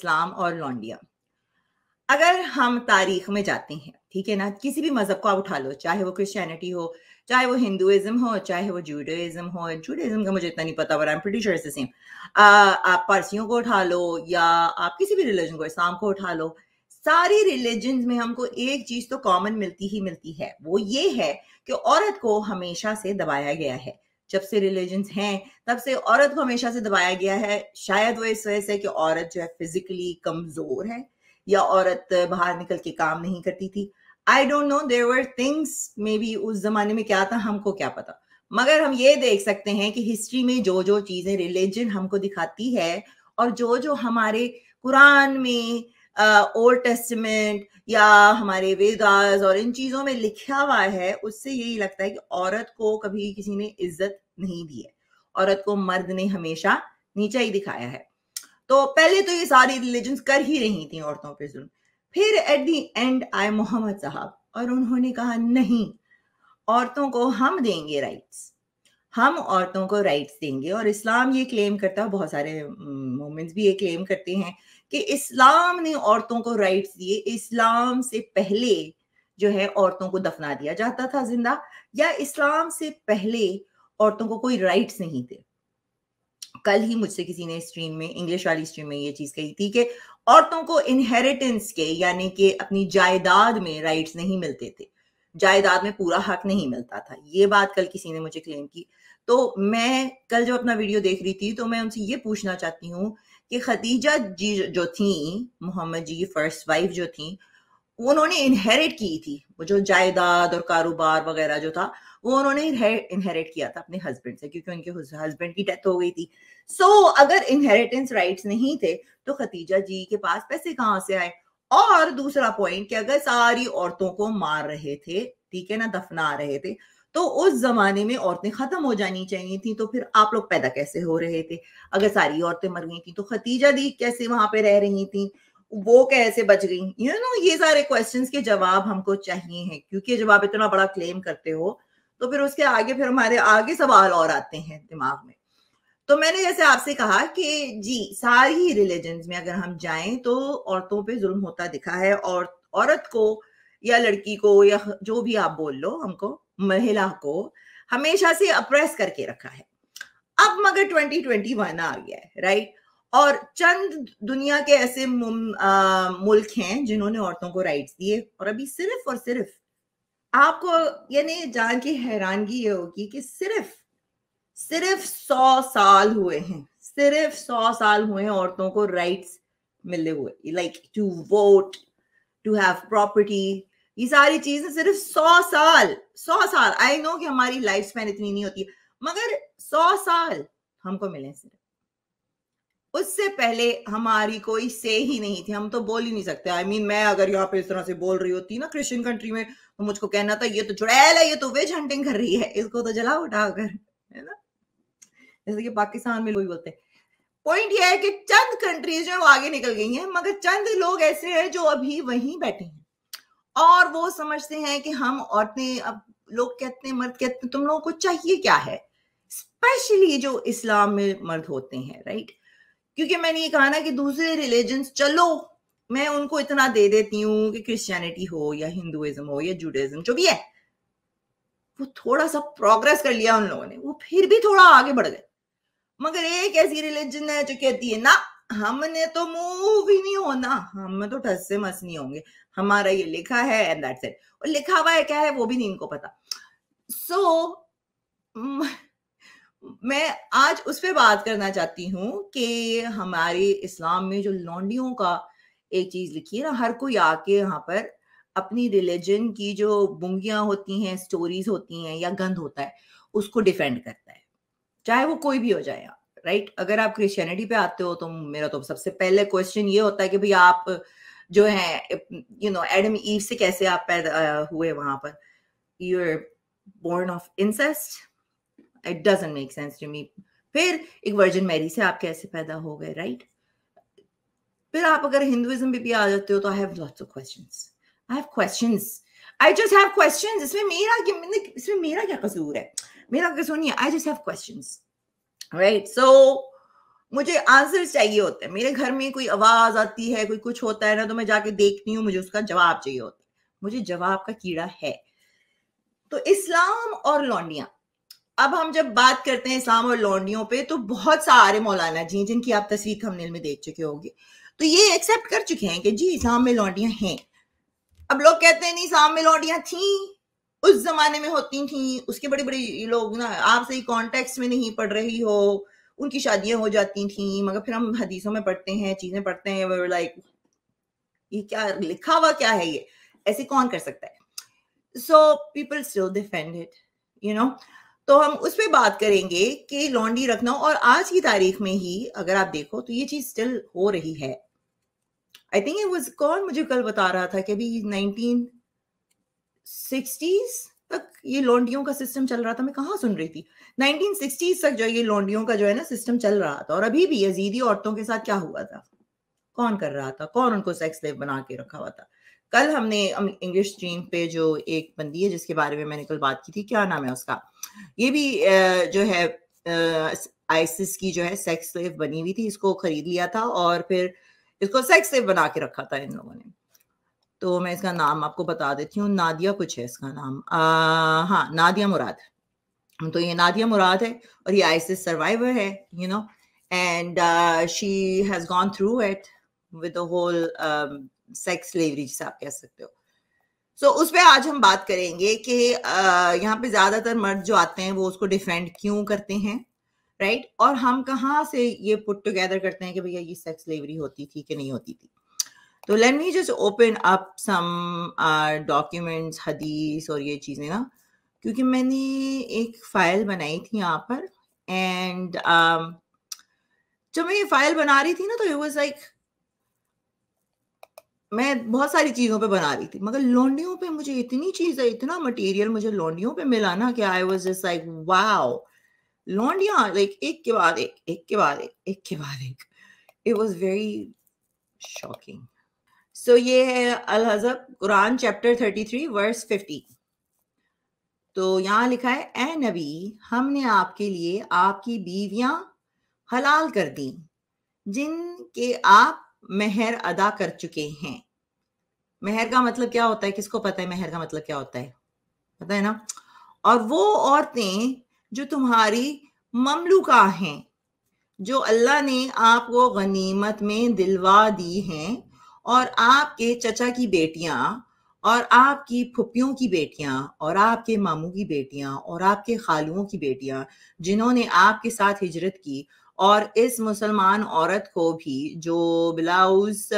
इस्लाम और लॉन्डिया अगर हम तारीख में जाते हैं ठीक है ना किसी भी मज़हब को आप उठा लो चाहे वो क्रिश्चियनिटी हो चाहे वो हिंदुज़म हो चाहे वो जूडाइज़म हो जूडाइज़म का मुझे इतना नहीं पता I am pretty sure same आप पारसियों को उठा लो या आप किसी भी रिलीजन को इस्लाम को उठा लो सारी रिलीजन में हमको एक चीज़ तो कॉमन मिलती ही मिलती है वो ये है कि औरत को हमेशा से दबाया गया है जब से रिलीजन हैं तब से औरत को हमेशा से दबाया गया है शायद वो इस वजह से कि औरत जो है फिजिकली कमजोर है या औरत बाहर निकल के काम नहीं करती थी I don't know their things maybe उस जमाने में क्या था हमको क्या पता मगर हम ये देख सकते हैं कि हिस्ट्री में जो जो चीजें रिलीजन हमको दिखाती है और जो जो हमारे कुरान में ओल्ड टेस्टमेंट या हमारे वेदास और इन चीजों में लिखा हुआ है उससे यही लगता है कि औरत को कभी किसी ने इज्जत नहीं दी है औरत को मर्द ने हमेशा नीचा ही दिखाया है तो पहले तो ये सारी रिलीजन कर ही रही थी औरतों पर जुल्म फिर एट दी एंड आए मोहम्मद साहब और उन्होंने कहा नहीं औरतों को हम देंगे राइट्स हम औरतों को राइट्स देंगे और इस्लाम ये क्लेम करता है बहुत सारे मोमेंट्स भी ये क्लेम करते हैं कि इस्लाम ने औरतों को राइट्स दिए इस्लाम से पहले जो है औरतों को दफना दिया जाता था जिंदा या इस्लाम से पहले औरतों को कोई राइट्स नहीं थे कल ही मुझसे किसी ने स्ट्रीम में इंग्लिश वाली स्ट्रीम में ये चीज कही थी कि औरतों को इनहेरिटेंस के यानी कि अपनी जायदाद में राइट्स नहीं मिलते थे जायदाद में पूरा हक नहीं मिलता था ये बात कल किसी ने मुझे क्लेम की तो मैं कल जब अपना वीडियो देख रही थी तो मैं उनसे ये पूछना चाहती हूँ कि खदीजा जी जो थी मोहम्मद जी की फर्स्ट वाइफ जो थी उन्होंने इनहेरिट की थी वो जो जायदाद और कारोबार वगैरह जो था वो उन्होंने इनहेरिट किया था अपने हस्बैंड से क्योंकि उनके हस्बैंड की डेथ हो गई थी सो so, अगर इनहेरिटेंस राइट्स नहीं थे तो खतीजा जी के पास पैसे कहाँ से आए और दूसरा पॉइंट कि अगर सारी औरतों को मार रहे थे ठीक है ना दफना रहे थे तो उस जमाने में औरतें खत्म हो जानी चाहिए थी तो फिर आप लोग पैदा कैसे हो रहे थे अगर सारी औरतें मर गई थी तो खतीजा दी कैसे वहां पे रह रही थी वो कैसे बच गई यू नो ये सारे क्वेश्चंस के जवाब हमको चाहिए हैं क्योंकि जब आप इतना बड़ा क्लेम करते हो तो फिर उसके आगे फिर हमारे आगे सवाल और आते हैं दिमाग में तो मैंने जैसे आपसे कहा कि जी सारी रिलीजन में अगर हम जाएं तो औरतों पे जुल्म होता दिखा है और औरत को या लड़की को या जो भी आप बोल लो हमको महिला को हमेशा से अप्रेस करके रखा है अब मगर 2021 आ गया है राइट और चंद दुनिया के ऐसे मुल्क हैं जिन्होंने औरतों को राइट्स दिए और अभी सिर्फ और सिर्फ आपको यानी जान के हैरानगी ये होगी कि सिर्फ सिर्फ सौ साल हुए हैं सिर्फ सौ साल हुए हैं औरतों को राइट्स मिले हुए like to vote to have property ये सारी चीजें सिर्फ सौ साल सौ साल आई नो कि हमारी लाइफ स्पैन इतनी नहीं होती मगर सौ साल हमको मिले सिर्फ उससे पहले हमारी कोई से ही नहीं थी हम तो बोल ही नहीं सकते आई I मीन mean, मैं अगर यहाँ पे इस तरह से बोल रही होती ना क्रिश्चियन कंट्री में तो मुझको कहना था ये तो चुड़ैल है ये तो वेज हंटिंग कर रही है इसको तो जला उठाकर है ना जैसे कि पाकिस्तान में लोग बोलते पॉइंट ये है कि चंद कंट्रीज वो आगे निकल गई हैं मगर चंद लोग ऐसे हैं जो अभी वहीं बैठे हैं और वो समझते हैं कि हम औरतें अब लोग कहते हैं मर्द कहते हैं तुम लोगों को चाहिए क्या है स्पेशली जो इस्लाम में मर्द होते हैं राइट क्योंकि मैंने ये कहा ना कि दूसरे रिलीजन्स चलो मैं उनको इतना दे देती हूँ कि क्रिश्चियनिटी हो या हिंदुइज्म हो या जूडाइज्म जो भी है वो थोड़ा सा प्रोग्रेस कर लिया उन लोगों ने वो फिर भी थोड़ा आगे बढ़ गए मगर एक ऐसी रिलीजन है जो कहती है ना हमने तो मूव ही नहीं होना हम तो ठस से मस नहीं होंगे हमारा ये लिखा है एंड दैट्स इट और लिखा हुआ है क्या है वो भी नहीं इनको पता सो so, मैं आज उस पर बात करना चाहती हूँ कि हमारे इस्लाम में जो लौंडियों का एक चीज लिखी है ना हर कोई आके यहाँ पर अपनी रिलीजन की जो बुंगियां होती हैं स्टोरीज होती हैं या गंद होता है उसको डिफेंड करता है चाहे वो कोई भी हो जाए राइट right? अगर आप क्रिश्चियनिटी पे आते हो तो मेरा तो सबसे पहले क्वेश्चन ये होता है कि भाई आप जो है यू नो एडम ईव से कैसे आप पैदा हुए वहां पर you are born of incest it doesn't make sense to me फिर एक वर्जन मैरी से आप कैसे पैदा हो गए राइट right? फिर आप अगर हिंदुइज्म में भी आ जाते हो तो I have lots of questions I have questions I just have questions इसमें मेरा इसमें मेरा क्या कसूर है मेरा कसूर नहीं है I just have questions right so मुझे आंसर चाहिए होते हैं मेरे घर में कोई आवाज आती है कोई कुछ होता है ना तो मैं जाके देखती हूँ मुझे उसका जवाब चाहिए होता है मुझे जवाब का कीड़ा है तो इस्लाम और लौंडिया अब हम जब बात करते हैं इस्लाम और लौंडियों पे तो बहुत सारे मौलाना जी जिनकी आप तस्वीर थंबनेल में देख चुके होंगे तो ये एक्सेप्ट कर चुके हैं कि जी इस्लाम में लौंडियां हैं अब लोग कहते हैं नहीं इस्लाम में लौंडियां थी उस जमाने में होती थी उसके बड़े बड़े लोग ना आपसे ही कॉन्टेक्स्ट में नहीं पढ़ रही हो उनकी शादियां हो जाती थी मगर फिर हम हदीसों में पढ़ते हैं चीजें पढ़ते हैं लाइक ये क्या लिखा हुआ क्या है ये ऐसे कौन कर सकता है so people still defend it you know तो हम उस पर बात करेंगे कि लॉन्डी रखना और आज की तारीख में ही अगर आप देखो तो ये चीज स्टिल हो रही है आई थिंक ये वॉज कौन मुझे कल बता रहा था कि अभी नाइनटीन सिक्सटीज तक ये लॉन्डियों का सिस्टम चल रहा था मैं कहाँ सुन रही थी सिक्सटीज तक जो ये लॉन्डियों का जो है ना सिस्टम चल रहा था और अभी भी यजीदी औरतों के साथ क्या हुआ था कौन कर रहा था कौन उनको सेक्स लेव बना के रखा हुआ था कल हमने इंग्लिश स्ट्रीम पे जो एक बंदी है जिसके बारे में मैंने कल बात की थी क्या नाम है उसका ये भी जो है आइसिस की जो है सेक्स स्लेव बनी हुई थी इसको खरीद लिया था और फिर इसको सेक्स स्लेव बना के रखा था इन लोगों ने तो मैं इसका नाम आपको बता देती हूँ नादिया कुछ है इसका नाम हाँ नादिया मुराद तो ये नादिया मुराद है और ये आई सर्वाइवर है you know and she has gone through it with whole sex slavery जिसे आप कह सकते हो सो so, उस पर आज हम बात करेंगे कि uh, यहाँ पे ज़्यादातर मर्द जो आते हैं वो उसको डिफेंड क्यों करते हैं राइट right? और हम कहाँ से ये पुट टुगेदर करते हैं कि भैया ये सेक्स लेवरी होती थी कि नहीं होती थी तो let me just open up some documents हदीस और ये चीज़ें ना क्योंकि मैंने एक फ़ाइल बनाई थी यहाँ पर एंड um, जब मैं ये फाइल बना रही थी ना तो इट वाज लाइक मैं बहुत सारी चीज़ों पे बना रही थी मगर लौंडियों पे मुझे इतनी चीज़ें इतना मटेरियल मुझे लौंडियों पे मिला ना कि I was just like wow लौंडिया लाइक एक के बाद एक एक के बाद एक एक के बाद एक it was very shocking so ये है Al Ahzab Quran chapter thirty three verse fifty तो यहाँ लिखा है ए नबी हमने आपके लिए आपकी बीवियां हलाल कर दी जिनके आप मेहर अदा कर चुके हैं मेहर का मतलब क्या होता है किसको पता है मेहर का मतलब क्या होता है पता है ना और वो औरतें जो तुम्हारी का हैं जो अल्लाह ने आपको गनीमत में दिलवा दी हैं और आपके चचा की बेटियां और आपकी फुपियों की बेटियां और आपके मामू की बेटियां और आपके खालुओं की बेटियां जिन्होंने आपके साथ हिजरत की और इस मुसलमान औरत को भी जो बिलाउस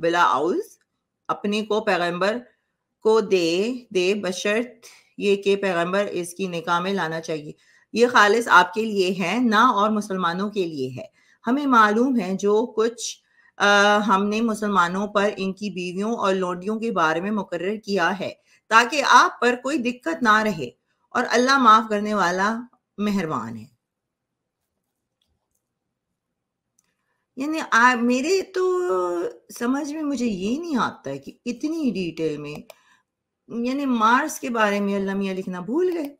बिलाउस अपने को पैगंबर को दे दे बशर्त ये के पैगंबर इसकी निकाह में लाना चाहिए ये खालिस आपके लिए है ना और मुसलमानों के लिए है हमें मालूम है जो कुछ आ, हमने मुसलमानों पर इनकी बीवियों और लौंडियों के बारे में मुकर किया है ताकि आप पर कोई दिक्कत ना रहे और अल्लाह माफ करने वाला मेहरबान है यानी आ, मेरे तो समझ में मुझे ये नहीं आता है कि इतनी डिटेल में यानी मार्स के बारे में अल्लाह मियाँ लिखना भूल गए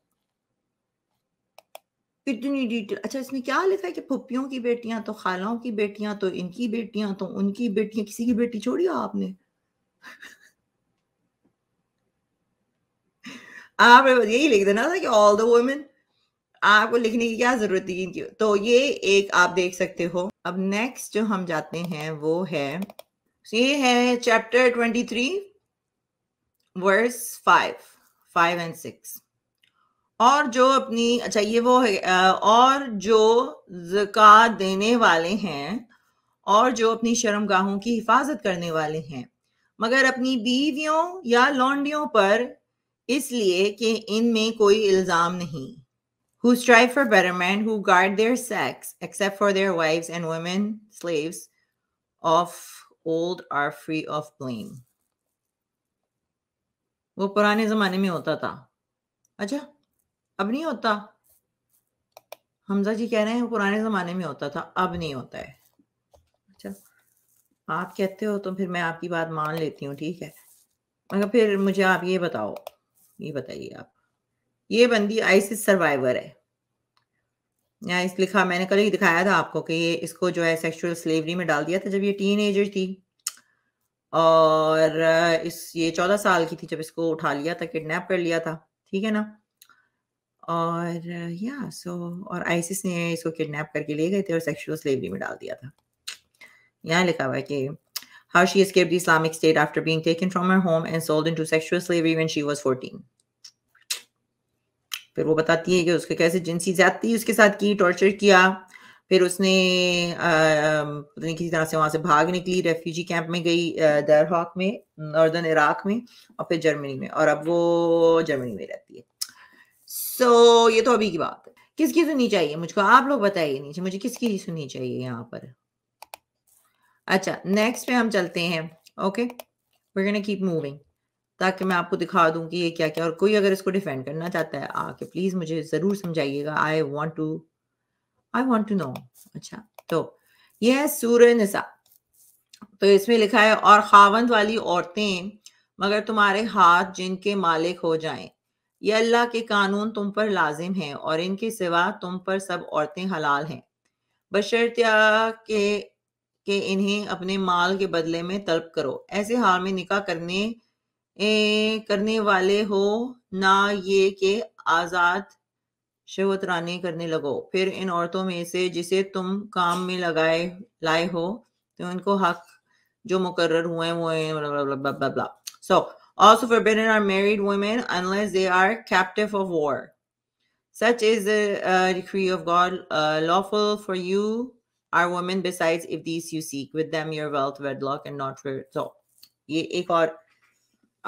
कितनी डिटेल अच्छा इसमें क्या लिखा है कि फुप्पियों की बेटियां तो खालाओं की बेटियां तो इनकी बेटियां तो उनकी बेटियां किसी की बेटी छोड़ी हो आपने आप यही लिख देना था कि ऑल द वुमेन आपको लिखने की क्या जरूरत थी इनकी तो ये एक आप देख सकते हो अब नेक्स्ट जो हम जाते हैं वो है ये है chapter twenty three verse five five and six और जो अपनी अच्छा ये वो है और जो जक़ात देने वाले हैं और जो अपनी शर्मगाहों की हिफाजत करने वाले हैं मगर अपनी बीवियों या लॉन्डियों पर इसलिए कि इनमें कोई इल्ज़ाम नहीं who for for betterment, who guard their sex except for their wives and women slaves of old are free of blame वो पुराने जमाने में होता था अच्छा अब नहीं होता हमजा जी कह रहे हैं पुराने जमाने में होता था अब नहीं होता है अच्छा आप कहते हो तो फिर मैं आपकी बात मान लेती हूँ ठीक है मगर फिर मुझे आप ये बताओ ये बताइए आप ये बंदी आइसिस सर्वाइवर है या इस लिखा मैंने कल ही दिखाया था आपको कि ये इसको जो है सेक्सुअल स्लेवरी में डाल दिया था जब ये टीन थी और इस ये चौदह साल की थी जब इसको उठा लिया था किडनैप कर लिया था ठीक है ना और या सो और आईसिस ने इसको किडनैप करके ले गए थे और सेक्शुअल स्लेवरी में डाल दिया था यहाँ लिखा हुआ है कि how she escaped the Islamic State after being taken from her home and sold into sexual slavery when she was 14. फिर वो बताती है कि उसके कैसे जिनसी ज्यादती उसके साथ की टॉर्चर किया फिर उसने पता नहीं किसी तरह से वहां से भाग निकली रेफ्यूजी कैंप में गई दरहॉक में नॉर्दर्न इराक में और फिर जर्मनी में और अब वो जर्मनी में रहती है सो so, ये तो अभी की बात है किसकी सुननी चाहिए मुझको आप लोग बताइए नीचे मुझे किसकी सुननी चाहिए यहाँ पर अच्छा नेक्स्ट पे हम चलते हैं okay we gonna keep moving ताकि मैं आपको दिखा दूं कि ये क्या क्या और कोई अगर इसको डिफेंड करना चाहता है आके प्लीज मुझे जरूर समझाइएगा I want to I want to know अच्छा तो यह है सूर्य निशा तो इसमें लिखा है और खावंद वाली औरतें मगर तुम्हारे हाथ जिनके मालिक हो जाएं ये अल्लाह के कानून तुम पर लाजिम हैं और इनके सिवा तुम पर सब औरतें हलाल हैं बशर्तिया के के इन्हें अपने माल के बदले में तलब करो ऐसे हाल में निकाह करने ए, करने वाले हो ना ये के आज़ाद शवतरानी करने लगो फिर इन औरतों में से जिसे तुम काम में लगाए लाए हो तो इनको हक जो मुकर्र हुए हैं वो सो Also forbidden are married women unless they are captive of war. Such is the uh, decree of God, uh, lawful for you are women besides if these you seek with them your wealth wedlock and not for so ये एक और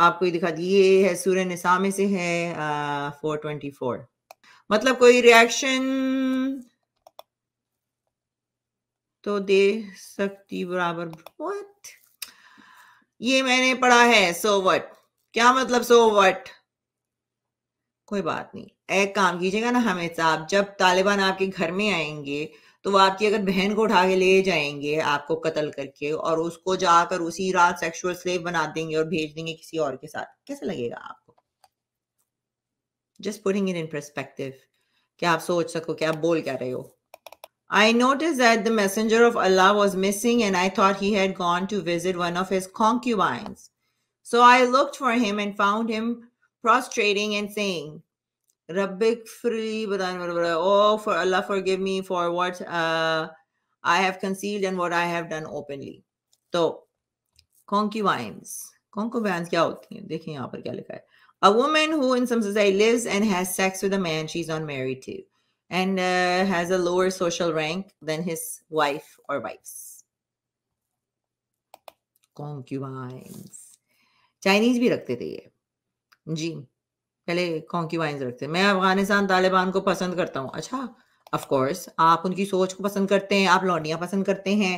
आपको ये दिखा ये है सूर्य निसा में से है 424. ट्वेंटी फोर मतलब कोई रिएक्शन तो दे सकती बराबर व्हाट ये मैंने पढ़ा है so what? क्या मतलब सो वट कोई बात नहीं एक काम कीजिएगा ना हमें साहब जब तालिबान आपके घर में आएंगे तो वो आपकी अगर बहन को उठा के ले जाएंगे आपको कत्ल करके और उसको जाकर उसी रात सेक्सुअल स्लेव बना देंगे और भेज देंगे किसी और के साथ कैसा लगेगा आपको just putting in in perspective क्या आप सोच सको क्या आप बोल क्या रहे हो I notice that the messenger of Allah was missing and I thought he had gone to visit one of his concubines So I looked for him and found him prostrating and saying, Rabbik free, oh, for Allah, forgive me for what uh, I have concealed and what I have done openly. So, concubines. Concubines, A woman who in some society lives and has sex with a man she's unmarried to and uh, has a lower social rank than his wife or wives. Concubines. Chinese भी रखते थे ये जी पहले कॉन्की wine रखते मैं अफगानिस्तान तालिबान को पसंद करता हूँ अच्छा अफकोर्स आप उनकी सोच को पसंद करते हैं आप लौंडियाँ पसंद करते हैं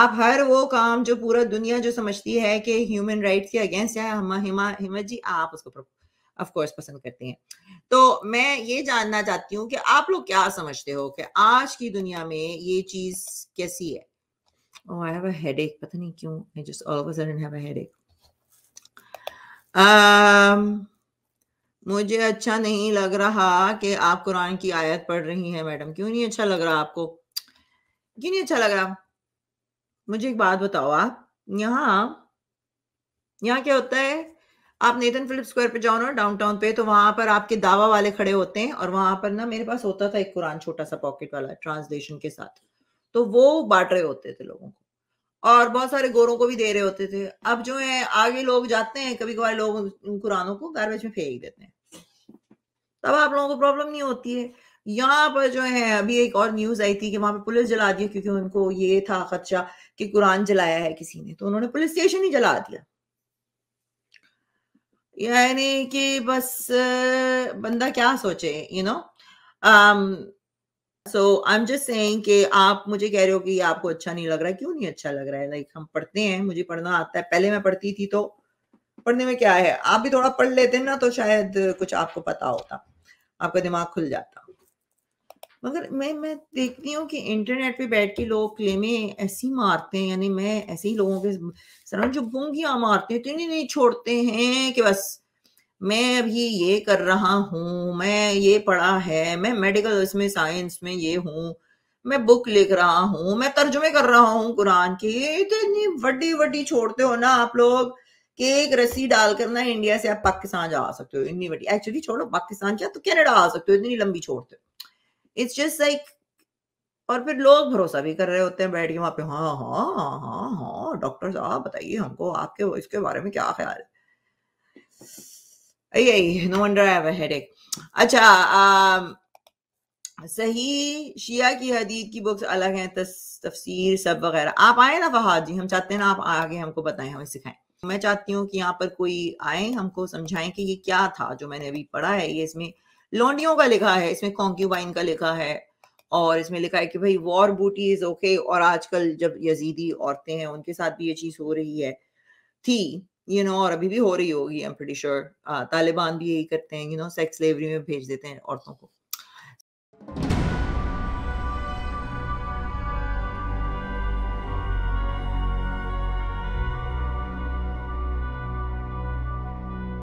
आप हर वो काम जो पूरा दुनिया जो समझती है कि ह्यूमन राइट्स के अगेंस्ट है हम हिमा हिमत जी आप उसको ऑफ कोर्स पसंद करते हैं तो मैं ये जानना चाहती हूँ कि आप लोग क्या समझते हो कि आज की दुनिया में ये चीज कैसी है oh, I have a headache. पता नहीं क्यों I just all of a sudden have a headache. Um, मुझे अच्छा नहीं लग रहा कि आप कुरान की आयत पढ़ रही हैं मैडम क्यों नहीं अच्छा लग रहा आपको क्यों नहीं अच्छा लग रहा मुझे एक बात बताओ आप यहाँ यहाँ क्या होता है आप नेतन फिलिप स्क्वायर पे जाओ ना डाउनटाउन पे तो वहां पर आपके दावा वाले खड़े होते हैं और वहां पर ना मेरे पास होता था एक कुरान छोटा सा पॉकेट वाला ट्रांसलेशन के साथ तो वो बांट रहे होते थे लोगों को और बहुत सारे गोरों को भी दे रहे होते थे अब जो है आगे लोग जाते हैं कभी कभार लोग कुरानों को गार्बेज में फेंक देते हैं तब आप लोगों को प्रॉब्लम नहीं होती है यहाँ पर जो है अभी एक और न्यूज आई थी कि वहां पर पुलिस जला दिया क्योंकि उनको ये था खदशा कि कुरान जलाया है किसी ने तो उन्होंने पुलिस स्टेशन ही जला दिया यानी कि बस बंदा क्या सोचे you you know know? So I am just saying कि आप मुझे कह रहे हो कि आपको अच्छा नहीं लग रहा है क्यों नहीं अच्छा लग रहा है लाइक like, हम पढ़ते हैं मुझे पढ़ना आता है पहले मैं पढ़ती थी तो पढ़ने में क्या है आप भी थोड़ा पढ़ लेते ना तो शायद कुछ आपको पता होता आपका दिमाग खुल जाता मगर मैं मैं देखती हूँ कि इंटरनेट पे बैठ के लोग क्लेमे ऐसी मारते हैं यानी मैं ऐसे ही लोगों के सर जो बोंगियां मारते हैं तो नहीं छोड़ते हैं कि बस मैं अभी ये कर रहा हूँ मैं ये पढ़ा है मैं मेडिकल इसमें साइंस में ये हूँ मैं बुक लिख रहा हूँ मैं तर्जुमे कर रहा हूँ कुरान की तो इतनी वड्डी वड्डी छोड़ते हो ना आप लोग कि एक रस्सी डालकर ना इंडिया से आप पाकिस्तान जा सकते हो इतनी बड़ी एक्चुअली छोड़ो पाकिस्तान क्या तो कैनेडा आ सकते हो इतनी लंबी छोड़ते हो इट्स जस्ट लाइक और फिर लोग भरोसा भी कर रहे होते हैं बैठ के वहां पे हाँ हाँ हाँ हाँ हाँ डॉक्टर साहब बताइए हमको आपके इसके बारे में क्या ख्याल है Ay, no wonder I have a headache. अच्छा um, सही शिया की हदीद की बुक्स अलग हैं तफसीर सब वगैरह आप आए ना फहाद जी हम चाहते हैं ना आप आगे हमको बताएं हमें सिखाएं मैं चाहती हूँ कि यहाँ पर कोई आए हमको समझाएं कि ये क्या था जो मैंने अभी पढ़ा है ये इसमें लोंडियों का लिखा है इसमें कॉन्क्यूबाइन का लिखा है और इसमें लिखा है कि भाई वॉर बूटी इज ओके और आजकल जब यजीदी औरतें हैं उनके साथ भी ये चीज हो रही है थी यू नो और अभी भी हो रही होगी I am pretty sure Taliban भी यही करते हैं यू नो सेक्स स्लेवरी में भेज देते हैं औरतों को